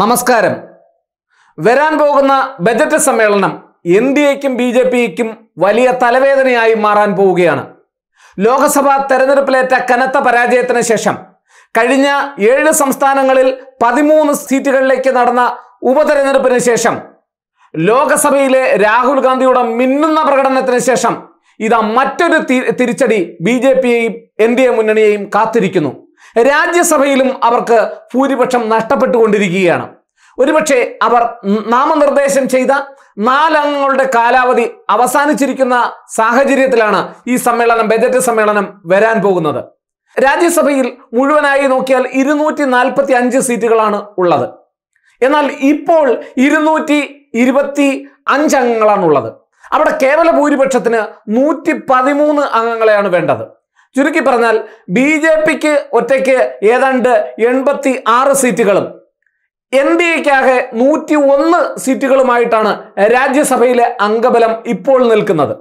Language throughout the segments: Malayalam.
നമസ്കാരം വരാൻ പോകുന്ന ബജറ്റ് സമ്മേളനം എൻ ഡി എക്കും ബി ജെ പിക്കും വലിയ തലവേദനയായി മാറാൻ പോവുകയാണ് ലോക്സഭാ തെരഞ്ഞെടുപ്പിലേറ്റ കനത്ത പരാജയത്തിന് ശേഷം കഴിഞ്ഞ ഏഴ് സംസ്ഥാനങ്ങളിൽ പതിമൂന്ന് സീറ്റുകളിലേക്ക് നടന്ന ഉപതെരഞ്ഞെടുപ്പിന് ശേഷം ലോക്സഭയിലെ രാഹുൽ ഗാന്ധിയുടെ മിന്നുന്ന പ്രകടനത്തിന് ശേഷം ഇതാ മറ്റൊരു തിരിച്ചടി ബി ജെ പിയെയും എൻ ഡി എ മുന്നണിയെയും കാത്തിരിക്കുന്നു രാജ്യസഭയിലും അവർക്ക് ഭൂരിപക്ഷം നഷ്ടപ്പെട്ടുകൊണ്ടിരിക്കുകയാണ് ഒരുപക്ഷെ അവർ നാമനിർദ്ദേശം ചെയ്ത നാലംഗങ്ങളുടെ കാലാവധി അവസാനിച്ചിരിക്കുന്ന സാഹചര്യത്തിലാണ് ഈ സമ്മേളനം ബജറ്റ് സമ്മേളനം വരാൻ പോകുന്നത് രാജ്യസഭയിൽ മുഴുവനായി നോക്കിയാൽ ഇരുന്നൂറ്റി നാൽപ്പത്തി അഞ്ച് സീറ്റുകളാണ് ഉള്ളത് എന്നാൽ ഇപ്പോൾ ഇരുന്നൂറ്റി ഇരുപത്തി അഞ്ചംഗങ്ങളാണുള്ളത് അംഗങ്ങളാണ് ഉള്ളത് അവിടെ കേവല ഭൂരിപക്ഷത്തിന് നൂറ്റി പതിമൂന്ന് അംഗങ്ങളെയാണ് വേണ്ടത് ചുരുക്കി പറഞ്ഞാൽ ബി ജെ പിക്ക് ഒറ്റയ്ക്ക് ഏതാണ്ട് എൺപത്തി ആറ് സീറ്റുകളും എൻ ഡി എക്കാകെ നൂറ്റി ഒന്ന് സീറ്റുകളുമായിട്ടാണ് രാജ്യസഭയിലെ അംഗബലം ഇപ്പോൾ നിൽക്കുന്നത്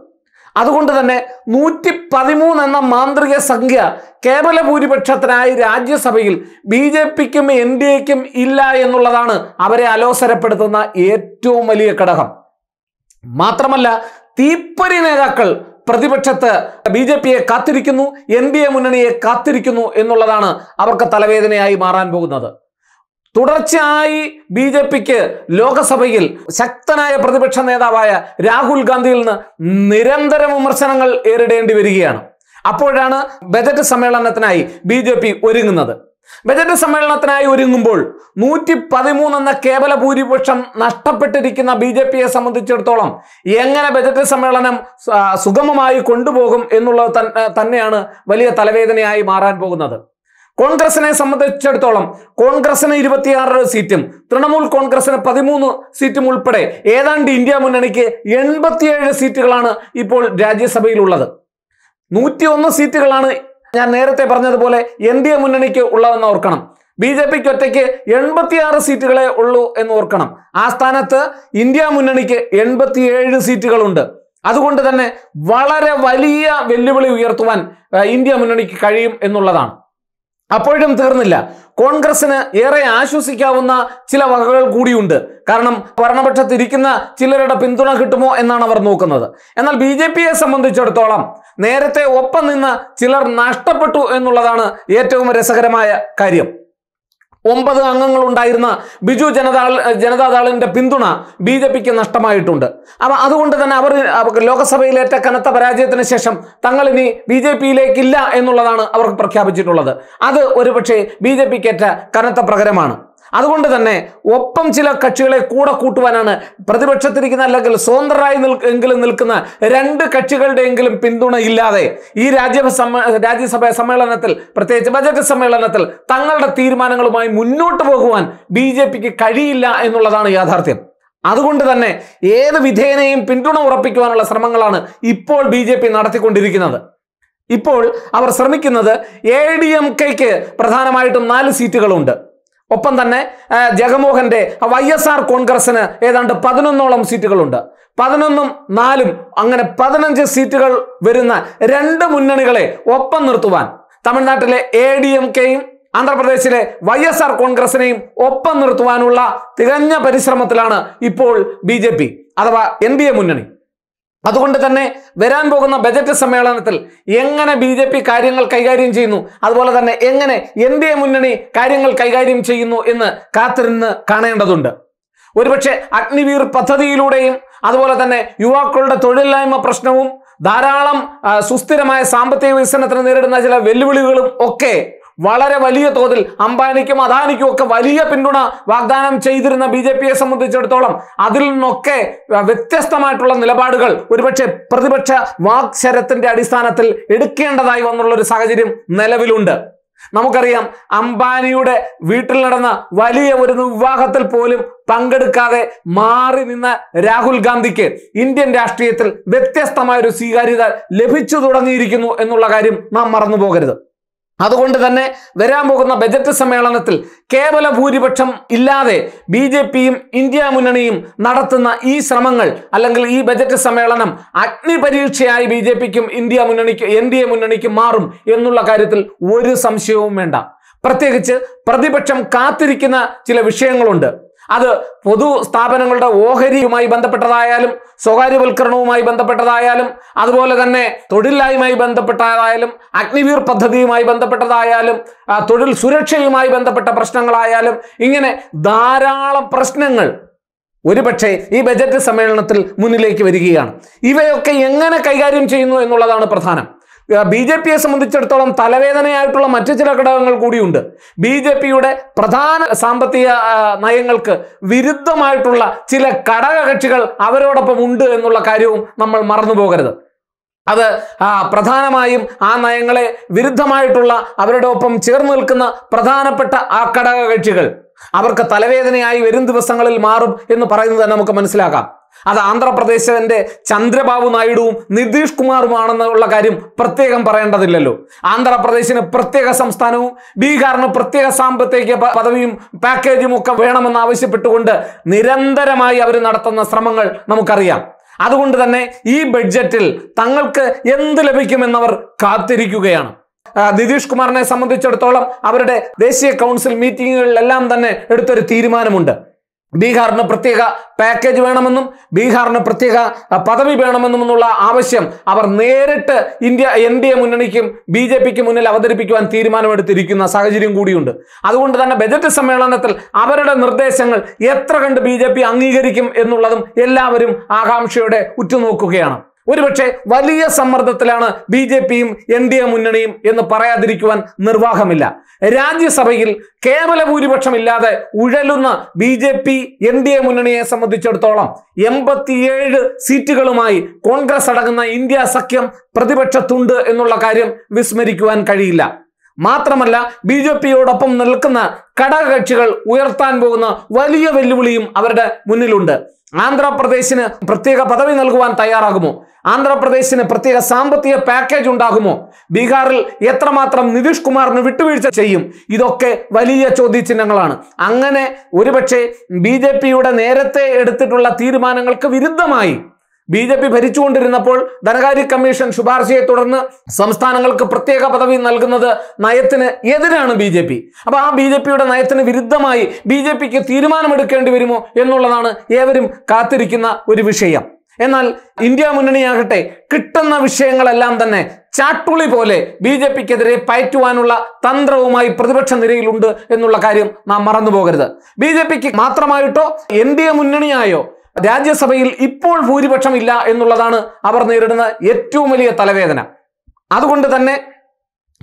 അതുകൊണ്ട് തന്നെ നൂറ്റി പതിമൂന്ന് എന്ന മാന്ത്രിക സംഖ്യ കേവല ഭൂരിപക്ഷത്തിനായി രാജ്യസഭയിൽ ബി ജെ പിക്കും എൻ ഡി എക്കും ഇല്ല എന്നുള്ളതാണ് അവരെ അലോസരപ്പെടുത്തുന്ന ഏറ്റവും വലിയ ഘടകം മാത്രമല്ല തീപ്പരി നേതാക്കൾ പ്രതിപക്ഷത്ത് ബി ജെ പിയെ കാത്തിരിക്കുന്നു എൻ ഡി എ മുന്നണിയെ കാത്തിരിക്കുന്നു എന്നുള്ളതാണ് അവർക്ക് തലവേദനയായി മാറാൻ പോകുന്നത് തുടർച്ചയായി ബി ജെ പിക്ക് ലോകസഭയിൽ ശക്തനായ പ്രതിപക്ഷ നേതാവായ രാഹുൽ ഗാന്ധിയിൽ നിന്ന് നിരന്തരം വിമർശനങ്ങൾ ഏറിടേണ്ടി വരികയാണ് അപ്പോഴാണ് ബജറ്റ് സമ്മേളനത്തിനായി ബി ഒരുങ്ങുന്നത് ബജറ്റ് സമ്മേളനത്തിനായി ഒരുങ്ങുമ്പോൾ നൂറ്റി പതിമൂന്ന് എന്ന കേവല ഭൂരിപക്ഷം നഷ്ടപ്പെട്ടിരിക്കുന്ന ബി ജെ പിയെ സംബന്ധിച്ചിടത്തോളം എങ്ങനെ ബജറ്റ് സമ്മേളനം സുഗമമായി കൊണ്ടുപോകും എന്നുള്ളത് തന്നെയാണ് വലിയ തലവേദനയായി മാറാൻ പോകുന്നത് കോൺഗ്രസിനെ സംബന്ധിച്ചിടത്തോളം കോൺഗ്രസിന് ഇരുപത്തിയാറ് സീറ്റും തൃണമൂൽ കോൺഗ്രസിന് പതിമൂന്ന് സീറ്റും ഉൾപ്പെടെ ഏതാണ്ട് ഇന്ത്യ മുന്നണിക്ക് എൺപത്തിയേഴ് സീറ്റുകളാണ് ഇപ്പോൾ രാജ്യസഭയിലുള്ളത് ഒന്ന് സീറ്റുകളാണ് ഞാൻ നേരത്തെ പറഞ്ഞതുപോലെ എൻ ഡി എ മുന്നണിക്ക് ഉള്ളതെന്ന് ഓർക്കണം ബി ജെ പിക്ക് ഒറ്റയ്ക്ക് എൺപത്തിയാറ് സീറ്റുകളെ ഉള്ളൂ എന്ന് ഓർക്കണം ആ സ്ഥാനത്ത് ഇന്ത്യ മുന്നണിക്ക് എൺപത്തിയേഴ് സീറ്റുകളുണ്ട് അതുകൊണ്ട് തന്നെ വളരെ വലിയ വെല്ലുവിളി ഉയർത്തുവാൻ ഇന്ത്യ മുന്നണിക്ക് കഴിയും എന്നുള്ളതാണ് അപ്പോഴും തീർന്നില്ല കോൺഗ്രസിന് ഏറെ ആശ്വസിക്കാവുന്ന ചില വകകൾ കൂടിയുണ്ട് കാരണം ഭരണപക്ഷത്തിരിക്കുന്ന ചിലരുടെ പിന്തുണ കിട്ടുമോ എന്നാണ് അവർ നോക്കുന്നത് എന്നാൽ ബി ജെ പിയെ സംബന്ധിച്ചിടത്തോളം നേരത്തെ ഒപ്പം നിന്ന് ചിലർ നഷ്ടപ്പെട്ടു എന്നുള്ളതാണ് ഏറ്റവും രസകരമായ കാര്യം ഒമ്പത് അംഗങ്ങൾ ഉണ്ടായിരുന്ന ബിജു ജനതാ ജനതാദളിൻ്റെ പിന്തുണ ബി ജെ പിക്ക് നഷ്ടമായിട്ടുണ്ട് അപ്പം അതുകൊണ്ട് തന്നെ അവർ ലോകസഭയിലേറ്റ കനത്ത പരാജയത്തിന് ശേഷം തങ്ങൾ ഇനി ബി ജെ പിയിലേക്കില്ല എന്നുള്ളതാണ് അവർക്ക് പ്രഖ്യാപിച്ചിട്ടുള്ളത് അത് ഒരുപക്ഷെ ബി ജെ പിക്കേറ്റ കനത്ത പ്രകരമാണ് അതുകൊണ്ട് തന്നെ ഒപ്പം ചില കക്ഷികളെ കൂടെ കൂട്ടുവാനാണ് പ്രതിപക്ഷത്തിരിക്കുന്ന അല്ലെങ്കിൽ സ്വതന്ത്രമായി എങ്കിലും നിൽക്കുന്ന രണ്ട് കക്ഷികളുടെയെങ്കിലും പിന്തുണ ഇല്ലാതെ ഈ രാജ്യസഭ രാജ്യസഭ സമ്മേളനത്തിൽ പ്രത്യേകിച്ച് ബജറ്റ് സമ്മേളനത്തിൽ തങ്ങളുടെ തീരുമാനങ്ങളുമായി മുന്നോട്ട് പോകുവാൻ ബി ജെ പിക്ക് കഴിയില്ല എന്നുള്ളതാണ് യാഥാർത്ഥ്യം അതുകൊണ്ട് തന്നെ ഏത് വിധേയനെയും പിന്തുണ ഉറപ്പിക്കുവാനുള്ള ശ്രമങ്ങളാണ് ഇപ്പോൾ ബി ജെ പി നടത്തിക്കൊണ്ടിരിക്കുന്നത് ഇപ്പോൾ അവർ ശ്രമിക്കുന്നത് എ ഡി എം കെക്ക് പ്രധാനമായിട്ടും നാല് സീറ്റുകളുണ്ട് ഒപ്പം തന്നെ ജഗമോഹന്റെ വൈ എസ് ആർ കോൺഗ്രസിന് ഏതാണ്ട് പതിനൊന്നോളം സീറ്റുകളുണ്ട് പതിനൊന്നും നാലും അങ്ങനെ പതിനഞ്ച് സീറ്റുകൾ വരുന്ന രണ്ട് മുന്നണികളെ ഒപ്പം നിർത്തുവാൻ തമിഴ്നാട്ടിലെ എ ഡി എം കെയും ആന്ധ്രാപ്രദേശിലെ വൈ എസ് ആർ കോൺഗ്രസിനെയും ഒപ്പം നിർത്തുവാനുള്ള തികഞ്ഞ പരിശ്രമത്തിലാണ് ഇപ്പോൾ ബി ജെ പി അഥവാ എൻ ഡി എ മുന്നണി അതുകൊണ്ട് തന്നെ വരാൻ പോകുന്ന ബജറ്റ് സമ്മേളനത്തിൽ എങ്ങനെ ബി ജെ പി കാര്യങ്ങൾ കൈകാര്യം ചെയ്യുന്നു അതുപോലെ തന്നെ എങ്ങനെ എൻ ഡി എ മുന്നണി കാര്യങ്ങൾ കൈകാര്യം ചെയ്യുന്നു എന്ന് കാത്തിരുന്ന് കാണേണ്ടതുണ്ട് ഒരുപക്ഷെ അഗ്നിവീർ പദ്ധതിയിലൂടെയും അതുപോലെ തന്നെ യുവാക്കളുടെ തൊഴിലില്ലായ്മ പ്രശ്നവും ധാരാളം സുസ്ഥിരമായ സാമ്പത്തിക വികസനത്തിന് നേരിടുന്ന ചില വെല്ലുവിളികളും ഒക്കെ വളരെ വലിയ തോതിൽ അംബാനിക്കും അദാനിക്കും ഒക്കെ വലിയ പിന്തുണ വാഗ്ദാനം ചെയ്തിരുന്ന ബി ജെ പിയെ സംബന്ധിച്ചിടത്തോളം അതിൽ നിന്നൊക്കെ വ്യത്യസ്തമായിട്ടുള്ള നിലപാടുകൾ ഒരുപക്ഷെ പ്രതിപക്ഷ വാക്ശരത്തിന്റെ അടിസ്ഥാനത്തിൽ എടുക്കേണ്ടതായി വന്നുള്ള ഒരു സാഹചര്യം നിലവിലുണ്ട് നമുക്കറിയാം അംബാനിയുടെ വീട്ടിൽ നടന്ന വലിയ ഒരു വിവാഹത്തിൽ പോലും പങ്കെടുക്കാതെ മാറി നിന്ന രാഹുൽ ഗാന്ധിക്ക് ഇന്ത്യൻ രാഷ്ട്രീയത്തിൽ വ്യത്യസ്തമായ ഒരു സ്വീകാര്യത ലഭിച്ചു തുടങ്ങിയിരിക്കുന്നു എന്നുള്ള കാര്യം നാം മറന്നു പോകരുത് അതുകൊണ്ട് തന്നെ വരാൻ പോകുന്ന ബജറ്റ് സമ്മേളനത്തിൽ കേവല ഭൂരിപക്ഷം ഇല്ലാതെ ബി ജെ പിയും ഇന്ത്യ മുന്നണിയും നടത്തുന്ന ഈ ശ്രമങ്ങൾ അല്ലെങ്കിൽ ഈ ബജറ്റ് സമ്മേളനം അഗ്നിപരീക്ഷയായി ബി ജെ പിക്കും ഇന്ത്യ മുന്നണിക്കും എൻ ഡി എ മുന്നണിക്കും മാറും എന്നുള്ള കാര്യത്തിൽ ഒരു സംശയവും വേണ്ട പ്രത്യേകിച്ച് പ്രതിപക്ഷം കാത്തിരിക്കുന്ന ചില വിഷയങ്ങളുണ്ട് അത് പൊതു സ്ഥാപനങ്ങളുടെ ഓഹരിയുമായി ബന്ധപ്പെട്ടതായാലും സ്വകാര്യവൽക്കരണവുമായി ബന്ധപ്പെട്ടതായാലും അതുപോലെ തന്നെ തൊഴിലില്ലായ്മയുമായി ബന്ധപ്പെട്ടതായാലും അഗ്നിവീർ പദ്ധതിയുമായി ബന്ധപ്പെട്ടതായാലും തൊഴിൽ സുരക്ഷയുമായി ബന്ധപ്പെട്ട പ്രശ്നങ്ങളായാലും ഇങ്ങനെ ധാരാളം പ്രശ്നങ്ങൾ ഒരുപക്ഷെ ഈ ബജറ്റ് സമ്മേളനത്തിൽ മുന്നിലേക്ക് വരികയാണ് ഇവയൊക്കെ എങ്ങനെ കൈകാര്യം ചെയ്യുന്നു എന്നുള്ളതാണ് പ്രധാനം ബി ജെ പിയെ സംബന്ധിച്ചിടത്തോളം തലവേദനയായിട്ടുള്ള മറ്റു ചില ഘടകങ്ങൾ കൂടിയുണ്ട് ബി ജെ പിയുടെ പ്രധാന സാമ്പത്തിക നയങ്ങൾക്ക് വിരുദ്ധമായിട്ടുള്ള ചില ഘടകകക്ഷികൾ അവരോടൊപ്പം ഉണ്ട് എന്നുള്ള കാര്യവും നമ്മൾ മറന്നു പോകരുത് അത് പ്രധാനമായും ആ നയങ്ങളെ വിരുദ്ധമായിട്ടുള്ള അവരുടെ ഒപ്പം ചേർന്ന് നിൽക്കുന്ന പ്രധാനപ്പെട്ട ആ ഘടകകക്ഷികൾ അവർക്ക് തലവേദനയായി വരും ദിവസങ്ങളിൽ മാറും എന്ന് പറയുന്നത് തന്നെ നമുക്ക് മനസ്സിലാക്കാം അത് ആന്ധ്രാപ്രദേശിന്റെ ചന്ദ്രബാബു നായിഡുവും നിതീഷ് കുമാറുമാണെന്നുള്ള കാര്യം പ്രത്യേകം പറയേണ്ടതില്ലല്ലോ ആന്ധ്രാപ്രദേശിന് പ്രത്യേക സംസ്ഥാനവും ബീഹാറിന് പ്രത്യേക സാമ്പത്തിക പദവിയും പാക്കേജും ഒക്കെ വേണമെന്ന് ആവശ്യപ്പെട്ടുകൊണ്ട് നിരന്തരമായി അവർ നടത്തുന്ന ശ്രമങ്ങൾ നമുക്കറിയാം അതുകൊണ്ട് തന്നെ ഈ ബഡ്ജറ്റിൽ തങ്ങൾക്ക് എന്ത് ലഭിക്കുമെന്നവർ കാത്തിരിക്കുകയാണ് നിതീഷ് കുമാറിനെ സംബന്ധിച്ചിടത്തോളം അവരുടെ ദേശീയ കൗൺസിൽ മീറ്റിങ്ങുകളിലെല്ലാം തന്നെ എടുത്തൊരു തീരുമാനമുണ്ട് ബീഹാറിന് പ്രത്യേക പാക്കേജ് വേണമെന്നും ബീഹാറിന് പ്രത്യേക പദവി വേണമെന്നും എന്നുള്ള ആവശ്യം അവർ നേരിട്ട് ഇന്ത്യ എൻ ഡി എ മുന്നണിക്കും ബി ജെ പിക്ക് മുന്നിൽ അവതരിപ്പിക്കുവാൻ തീരുമാനമെടുത്തിരിക്കുന്ന സാഹചര്യം കൂടിയുണ്ട് അതുകൊണ്ട് തന്നെ ബജറ്റ് സമ്മേളനത്തിൽ അവരുടെ നിർദ്ദേശങ്ങൾ എത്ര കണ്ട് ബി അംഗീകരിക്കും എന്നുള്ളതും എല്ലാവരും ആകാംക്ഷയോടെ ഉറ്റുനോക്കുകയാണ് ഒരുപക്ഷെ വലിയ സമ്മർദ്ദത്തിലാണ് ബി ജെ പിയും എൻ ഡി എ മുന്നണിയും എന്ന് പറയാതിരിക്കുവാൻ നിർവാഹമില്ല രാജ്യസഭയിൽ കേവല ഭൂരിപക്ഷമില്ലാതെ ഉഴലുന്ന B J P N D A മുന്നണിയെ സംബന്ധിച്ചിടത്തോളം എൺപത്തിയേഴ് സീറ്റുകളുമായി കോൺഗ്രസ് അടങ്ങുന്ന ഇന്ത്യ സഖ്യം പ്രതിപക്ഷത്തുണ്ട് എന്നുള്ള കാര്യം വിസ്മരിക്കുവാൻ കഴിയില്ല മാത്രമല്ല ബി ജെ പിയോടൊപ്പം നിൽക്കുന്ന ഘടകകക്ഷികൾ ഉയർത്താൻ പോകുന്ന വലിയ വെല്ലുവിളിയും അവരുടെ മുന്നിലുണ്ട് ആന്ധ്രാപ്രദേശിന് പ്രത്യേക പദവി നൽകുവാൻ തയ്യാറാകുമോ ആന്ധ്രാപ്രദേശിന് പ്രത്യേക സാമ്പത്തിക പാക്കേജ് ഉണ്ടാകുമോ ബീഹാറിൽ എത്രമാത്രം നിതീഷ് കുമാറിന് വിട്ടുവീഴ്ച ചെയ്യും ഇതൊക്കെ വലിയ ചോദ്യചിഹ്നങ്ങളാണ് അങ്ങനെ ഒരുപക്ഷെ ബി നേരത്തെ എടുത്തിട്ടുള്ള തീരുമാനങ്ങൾക്ക് വിരുദ്ധമായി ബി ജെ പി ഭരിച്ചുകൊണ്ടിരുന്നപ്പോൾ ധനകാര്യ കമ്മീഷൻ ശുപാർശയെ തുടർന്ന് സംസ്ഥാനങ്ങൾക്ക് പ്രത്യേക പദവി നൽകുന്നത് നയത്തിന് എതിരാണ് ബി ജെ പി അപ്പൊ ആ ബി ജെ പിയുടെ നയത്തിന് വിരുദ്ധമായി ബി ജെ പിക്ക് തീരുമാനമെടുക്കേണ്ടി വരുമോ എന്നുള്ളതാണ് ഏവരും കാത്തിരിക്കുന്ന ഒരു വിഷയം എന്നാൽ ഇന്ത്യ മുന്നണിയാകട്ടെ കിട്ടുന്ന വിഷയങ്ങളെല്ലാം തന്നെ ചാട്ടുളി പോലെ ബി ജെ പിക്കെതിരെ പയറ്റുവാനുള്ള തന്ത്രവുമായി പ്രതിപക്ഷ നിരയിലുണ്ട് എന്നുള്ള കാര്യം നാം മറന്നു പോകരുത് ബി ജെ പിക്ക് മാത്രമായിട്ടോ എൻ ഡി എ മുന്നണിയായോ രാജ്യസഭയിൽ ഇപ്പോൾ ഭൂരിപക്ഷം ഇല്ല എന്നുള്ളതാണ് അവർ നേരിടുന്ന ഏറ്റവും വലിയ തലവേദന അതുകൊണ്ട് തന്നെ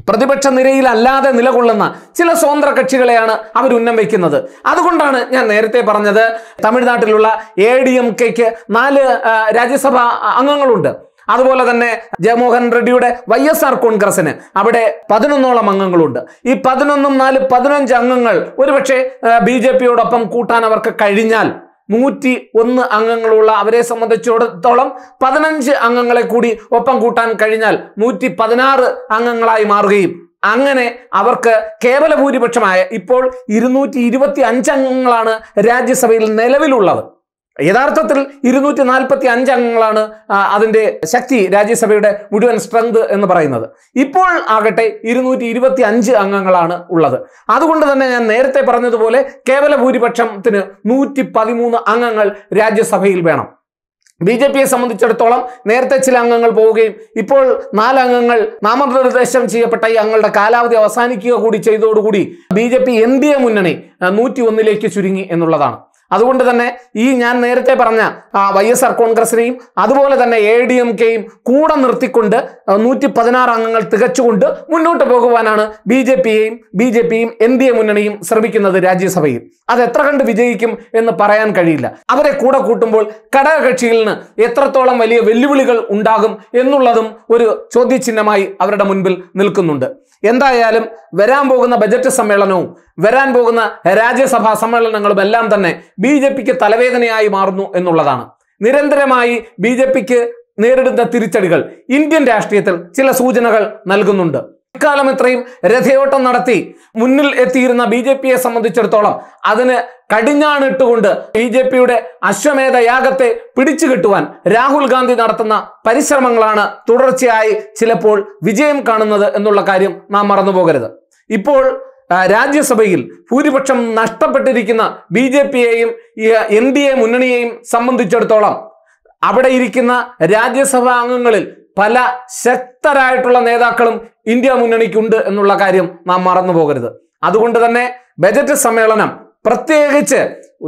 പ്രതിപക്ഷ നിരയിലല്ലാതെ നിലകൊള്ളുന്ന ചില സ്വതന്ത്ര കക്ഷികളെയാണ് അവർ ഉന്നം വയ്ക്കുന്നത് അതുകൊണ്ടാണ് ഞാൻ നേരത്തെ പറഞ്ഞത് തമിഴ്നാട്ടിലുള്ള എ ഡി എം കെക്ക് നാല് രാജ്യസഭാ അംഗങ്ങളുണ്ട് അതുപോലെ തന്നെ ജയമോഹൻ റെഡ്ഡിയുടെ വൈ എസ് ആർ കോൺഗ്രസിന് അവിടെ പതിനൊന്നോളം അംഗങ്ങളുണ്ട് ഈ പതിനൊന്നും നാല് പതിനഞ്ച് അംഗങ്ങൾ ഒരുപക്ഷെ ബി ജെ പിയോടൊപ്പം കൂട്ടാൻ അവർക്ക് കഴിഞ്ഞാൽ നൂറ്റി ഒന്ന് അംഗങ്ങളുള്ള അവരെ സംബന്ധിച്ചിടത്തോളം പതിനഞ്ച് അംഗങ്ങളെ കൂടി ഒപ്പം കൂട്ടാൻ കഴിഞ്ഞാൽ നൂറ്റി പതിനാറ് അംഗങ്ങളായി മാറുകയും അങ്ങനെ അവർക്ക് കേവല ഭൂരിപക്ഷമായ ഇപ്പോൾ ഇരുന്നൂറ്റി ഇരുപത്തി അഞ്ച് അംഗങ്ങളാണ് രാജ്യസഭയിൽ നിലവിലുള്ളത് യഥാർത്ഥത്തിൽ ഇരുന്നൂറ്റി നാൽപ്പത്തി അഞ്ച് അംഗങ്ങളാണ് അതിൻ്റെ ശക്തി രാജ്യസഭയുടെ മുഴുവൻ സ്ട്രെങ്ത് എന്ന് പറയുന്നത് ഇപ്പോൾ ആകട്ടെ ഇരുന്നൂറ്റി ഇരുപത്തി അഞ്ച് അംഗങ്ങളാണ് ഉള്ളത് അതുകൊണ്ട് തന്നെ ഞാൻ നേരത്തെ പറഞ്ഞതുപോലെ കേവല ഭൂരിപക്ഷത്തിന് നൂറ്റി പതിമൂന്ന് അംഗങ്ങൾ രാജ്യസഭയിൽ വേണം ബി ജെ പിയെ സംബന്ധിച്ചിടത്തോളം നേരത്തെ ചില അംഗങ്ങൾ പോവുകയും ഇപ്പോൾ നാലംഗങ്ങൾ നാമനിർദ്ദേശം ചെയ്യപ്പെട്ട ഈ അംഗങ്ങളുടെ കാലാവധി അവസാനിക്കുക കൂടി ചെയ്തതോടുകൂടി B J P N D A മുന്നണി നൂറ്റി ഒന്നിലേക്ക് ചുരുങ്ങി എന്നുള്ളതാണ് അതുകൊണ്ട് തന്നെ ഈ ഞാൻ നേരത്തെ പറഞ്ഞ വൈ എസ് ആർ കോൺഗ്രസിനെയും അതുപോലെ തന്നെ എ ഡി എം കെയും കൂടെ നിർത്തിക്കൊണ്ട് നൂറ്റി പതിനാറ് അംഗങ്ങൾ തികച്ചുകൊണ്ട് മുന്നോട്ട് പോകുവാനാണ് ബി ജെ പിയെയും ബി ജെ പിയും എൻ ഡി എ മുന്നണിയും ശ്രമിക്കുന്നത് രാജ്യസഭയിൽ അത് എത്ര കണ്ട് വിജയിക്കും എന്ന് പറയാൻ കഴിയില്ല അവരെ കൂടെ കൂട്ടുമ്പോൾ ഘടകകക്ഷിയിൽ നിന്ന് എത്രത്തോളം വലിയ വെല്ലുവിളികൾ ഉണ്ടാകും എന്നുള്ളതും ഒരു ചോദ്യചിഹ്നമായി അവരുടെ മുൻപിൽ നിൽക്കുന്നുണ്ട് എന്തായാലും വരാൻ പോകുന്ന ബജറ്റ് സമ്മേളനവും വരാൻ പോകുന്ന രാജ്യസഭാ സമ്മേളനങ്ങളും എല്ലാം തന്നെ ബി ജെ പിക്ക് തലവേദനയായി മാറുന്നു എന്നുള്ളതാണ് നിരന്തരമായി ബി ജെ പിക്ക് നേരിടുന്ന തിരിച്ചടികൾ ഇന്ത്യൻ രാഷ്ട്രീയത്തിൽ ചില സൂചനകൾ നൽകുന്നുണ്ട് ഇക്കാലം ഇത്രയും രഥയോട്ടം നടത്തി മുന്നിൽ എത്തിയിരുന്ന ബി ജെ പിയെ സംബന്ധിച്ചിടത്തോളം അതിന് കടിഞ്ഞാണിട്ടുകൊണ്ട് ബി ജെ പിയുടെ അശ്വമേധ യാഗത്തെ പിടിച്ചു കിട്ടുവാൻ രാഹുൽ ഗാന്ധി നടത്തുന്ന പരിശ്രമങ്ങളാണ് തുടർച്ചയായി ചിലപ്പോൾ വിജയം കാണുന്നത് എന്നുള്ള കാര്യം നാം മറന്നുപോകരുത് ഇപ്പോൾ രാജ്യസഭയിൽ ഭൂരിപക്ഷം നഷ്ടപ്പെട്ടിരിക്കുന്ന ബി ജെ പിയെയും എൻ ഡി എ മുന്നണിയെയും സംബന്ധിച്ചിടത്തോളം അവിടെ ഇരിക്കുന്ന രാജ്യസഭാ അംഗങ്ങളിൽ പല ശക്തരായിട്ടുള്ള നേതാക്കളും ഇന്ത്യ മുന്നണിക്കുണ്ട് എന്നുള്ള കാര്യം നാം മറന്നു പോകരുത് അതുകൊണ്ട് തന്നെ ബജറ്റ് സമ്മേളനം പ്രത്യേകിച്ച്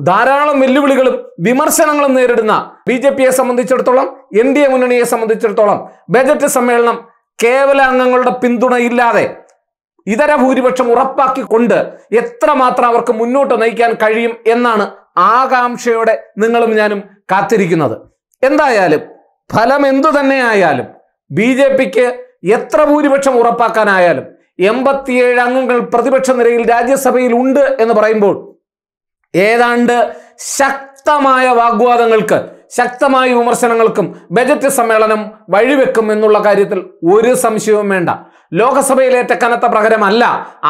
ധാരാളം വെല്ലുവിളികളും വിമർശനങ്ങളും നേരിടുന്ന ബി ജെ പിയെ സംബന്ധിച്ചിടത്തോളം എൻ ഡി എ മുന്നണിയെ സംബന്ധിച്ചിടത്തോളം ബജറ്റ് സമ്മേളനം കേവല അംഗങ്ങളുടെ പിന്തുണയില്ലാതെ ഇതര ഭൂരിപക്ഷം ഉറപ്പാക്കിക്കൊണ്ട് എത്രമാത്രം അവർക്ക് മുന്നോട്ട് നയിക്കാൻ കഴിയും എന്നാണ് ആകാംക്ഷയോടെ നിങ്ങളും ഞാനും കാത്തിരിക്കുന്നത് എന്തായാലും ഫലം എന്തു തന്നെയായാലും ബി ജെ പിക്ക് എത്ര ഭൂരിപക്ഷം ഉറപ്പാക്കാനായാലും എൺപത്തിയേഴ് അംഗങ്ങൾ പ്രതിപക്ഷ നിരയിൽ രാജ്യസഭയിൽ ഉണ്ട് എന്ന് പറയുമ്പോൾ ഏതാണ്ട് ശക്തമായ വാഗ്വാദങ്ങൾക്ക് ശക്തമായ വിമർശനങ്ങൾക്കും ബജറ്റ് സമ്മേളനം വഴിവെക്കും എന്നുള്ള കാര്യത്തിൽ ഒരു സംശയവും വേണ്ട ലോകസഭയിലേറ്റ കനത്ത പ്രകരമല്ല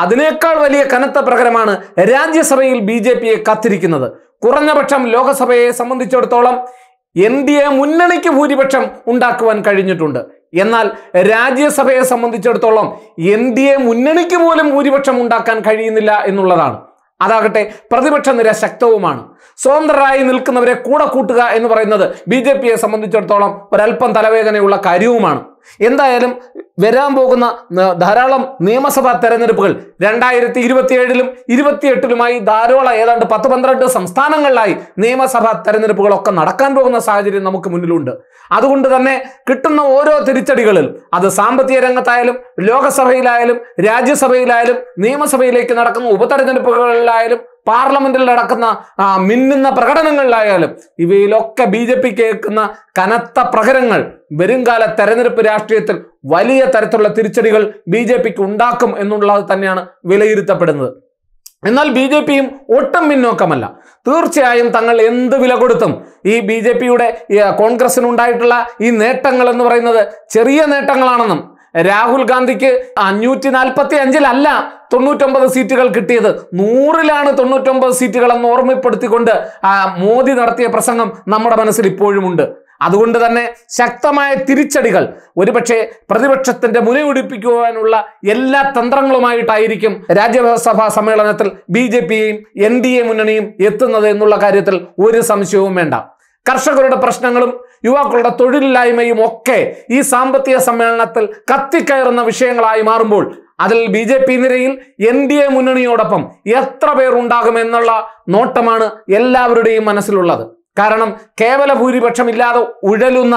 അതിനേക്കാൾ വലിയ കനത്ത പ്രകരമാണ് രാജ്യസഭയിൽ ബി ജെ പിയെ കാത്തിരിക്കുന്നത് കുറഞ്ഞപക്ഷം ലോകസഭയെ സംബന്ധിച്ചിടത്തോളം എൻ ഡി എ മുന്നണിക്ക് ഭൂരിപക്ഷം ഉണ്ടാക്കുവാൻ കഴിഞ്ഞിട്ടുണ്ട് എന്നാൽ രാജ്യസഭയെ സംബന്ധിച്ചിടത്തോളം എൻ ഡി എ മുന്നണിക്ക് പോലും ഭൂരിപക്ഷം ഉണ്ടാക്കാൻ കഴിയുന്നില്ല എന്നുള്ളതാണ് അതാകട്ടെ പ്രതിപക്ഷ നിര ശക്തവുമാണ് സ്വതന്ത്രരായി നിൽക്കുന്നവരെ കൂടെ കൂട്ടുക എന്ന് പറയുന്നത് ബി ജെ പിയെ സംബന്ധിച്ചിടത്തോളം ഒരൽപ്പം തലവേദനയുള്ള കാര്യവുമാണ് എന്തായാലും വരാൻ പോകുന്ന ധാരാളം നിയമസഭാ തെരഞ്ഞെടുപ്പുകൾ രണ്ടായിരത്തി ഇരുപത്തിയേഴിലും ഇരുപത്തിയെട്ടിലുമായി ധാരാളം ഏതാണ്ട് പത്ത് പന്ത്രണ്ട് സംസ്ഥാനങ്ങളിലായി നിയമസഭാ തെരഞ്ഞെടുപ്പുകളൊക്കെ നടക്കാൻ പോകുന്ന സാഹചര്യം നമുക്ക് മുന്നിലുണ്ട് അതുകൊണ്ട് തന്നെ കിട്ടുന്ന ഓരോ തിരിച്ചടികളിൽ അത് സാമ്പത്തിക രംഗത്തായാലും ലോകസഭയിലായാലും രാജ്യസഭയിലായാലും നിയമസഭയിലേക്ക് നടക്കുന്ന ഉപതെരഞ്ഞെടുപ്പുകളിലായാലും പാർലമെന്റിൽ നടക്കുന്ന മിന്നുന്ന പ്രകടനങ്ങളിലായാലും ഇവയിലൊക്കെ ബി ജെ പി കേൾക്കുന്ന കനത്ത പ്രഹരങ്ങൾ വരുംകാല തെരഞ്ഞെടുപ്പ് രാഷ്ട്രീയത്തിൽ വലിയ തരത്തിലുള്ള തിരിച്ചടികൾ ബി ജെ പിക്ക് ഉണ്ടാക്കും എന്നുള്ളത് തന്നെയാണ് വിലയിരുത്തപ്പെടുന്നത് എന്നാൽ ബി ജെ പിയും ഒട്ടും പിന്നോക്കമല്ല തീർച്ചയായും തങ്ങൾ എന്ത് വില കൊടുത്തും ഈ ബി ജെ പിയുടെ കോൺഗ്രസിനുണ്ടായിട്ടുള്ള ഈ നേട്ടങ്ങൾ എന്ന് പറയുന്നത് ചെറിയ നേട്ടങ്ങളാണെന്നും രാഹുൽ ഗാന്ധിക്ക് അഞ്ഞൂറ്റി നാൽപ്പത്തി അഞ്ചിലല്ല തൊണ്ണൂറ്റൊമ്പത് സീറ്റുകൾ കിട്ടിയത് നൂറിലാണ് തൊണ്ണൂറ്റൊമ്പത് സീറ്റുകൾ എന്ന് ഓർമ്മപ്പെടുത്തിക്കൊണ്ട് മോദി നടത്തിയ പ്രസംഗം നമ്മുടെ മനസ്സിൽ ഇപ്പോഴുമുണ്ട് അതുകൊണ്ട് തന്നെ ശക്തമായ തിരിച്ചടികൾ ഒരുപക്ഷെ പ്രതിപക്ഷത്തിന്റെ മുനയൊടിപ്പിക്കുവാനുള്ള എല്ലാ തന്ത്രങ്ങളുമായിട്ടായിരിക്കും രാജ്യസഭാ സമ്മേളനത്തിൽ ബി ജെ പിയെയും എൻ ഡി എ മുന്നണിയും എത്തുന്നത് എന്നുള്ള കാര്യത്തിൽ ഒരു സംശയവും വേണ്ട കർഷകരുടെ പ്രശ്നങ്ങളും യുവാക്കളുടെ തൊഴിലില്ലായ്മയും ഒക്കെ ഈ സാമ്പത്തിക സമ്മേളനത്തിൽ കത്തിക്കയറുന്ന വിഷയങ്ങളായി മാറുമ്പോൾ അതിൽ ബി ജെ പി നിരയിൽ എൻ ഡി എ മുന്നണിയോടൊപ്പം എത്ര പേർ ഉണ്ടാകുമെന്നുള്ള നോട്ടമാണ് എല്ലാവരുടെയും മനസ്സിലുള്ളത് കാരണം കേവല ഭൂരിപക്ഷം ഇല്ലാതെ ഉഴലുന്ന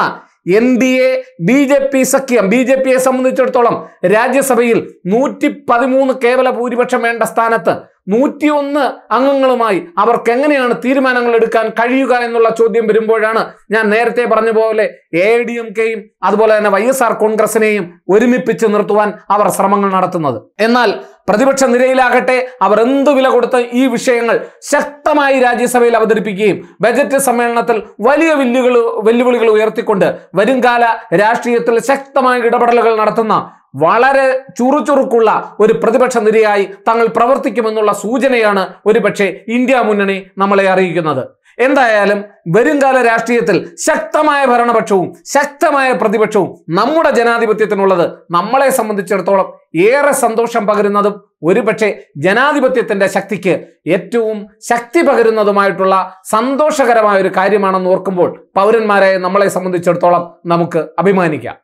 N D A B J P സഖ്യം ബി ജെ പിയെ സംബന്ധിച്ചിടത്തോളം രാജ്യസഭയിൽ നൂറ്റി പതിമൂന്ന് കേവല ഭൂരിപക്ഷം വേണ്ട സ്ഥാനത്ത് നൂറ്റിയൊന്ന് അംഗങ്ങളുമായി അവർക്ക് എങ്ങനെയാണ് തീരുമാനങ്ങൾ എടുക്കാൻ കഴിയുക എന്നുള്ള ചോദ്യം വരുമ്പോഴാണ് ഞാൻ നേരത്തെ പറഞ്ഞ പോലെ എ ഡി എം കെയും അതുപോലെ തന്നെ വൈ എസ് ആർ കോൺഗ്രസിനെയും ഒരുമിപ്പിച്ച് നിർത്തുവാൻ അവർ ശ്രമങ്ങൾ നടത്തുന്നത് എന്നാൽ പ്രതിപക്ഷ നിരയിലാകട്ടെ അവർ എന്തു വില കൊടുത്ത് ഈ വിഷയങ്ങൾ ശക്തമായി രാജ്യസഭയിൽ അവതരിപ്പിക്കുകയും ബജറ്റ് സമ്മേളനത്തിൽ വലിയ വെല്ലുകൾ വെല്ലുവിളികൾ ഉയർത്തിക്കൊണ്ട് വരുംകാല രാഷ്ട്രീയത്തിൽ ശക്തമായ ഇടപെടലുകൾ നടത്തുന്ന വളരെ ചുറുചുറുക്കുള്ള ഒരു പ്രതിപക്ഷ നിരയായി തങ്ങൾ പ്രവർത്തിക്കുമെന്നുള്ള സൂചനയാണ് ഒരുപക്ഷെ ഇന്ത്യ മുന്നണി നമ്മളെ അറിയിക്കുന്നത് എന്തായാലും വരുംകാല രാഷ്ട്രീയത്തിൽ ശക്തമായ ഭരണപക്ഷവും ശക്തമായ പ്രതിപക്ഷവും നമ്മുടെ ജനാധിപത്യത്തിനുള്ളത് നമ്മളെ സംബന്ധിച്ചിടത്തോളം ഏറെ സന്തോഷം പകരുന്നതും ഒരുപക്ഷെ ജനാധിപത്യത്തിന്റെ ശക്തിക്ക് ഏറ്റവും ശക്തി പകരുന്നതുമായിട്ടുള്ള സന്തോഷകരമായ ഒരു കാര്യമാണെന്ന് ഓർക്കുമ്പോൾ പൗരന്മാരെ നമ്മളെ സംബന്ധിച്ചിടത്തോളം നമുക്ക് അഭിമാനിക്കാം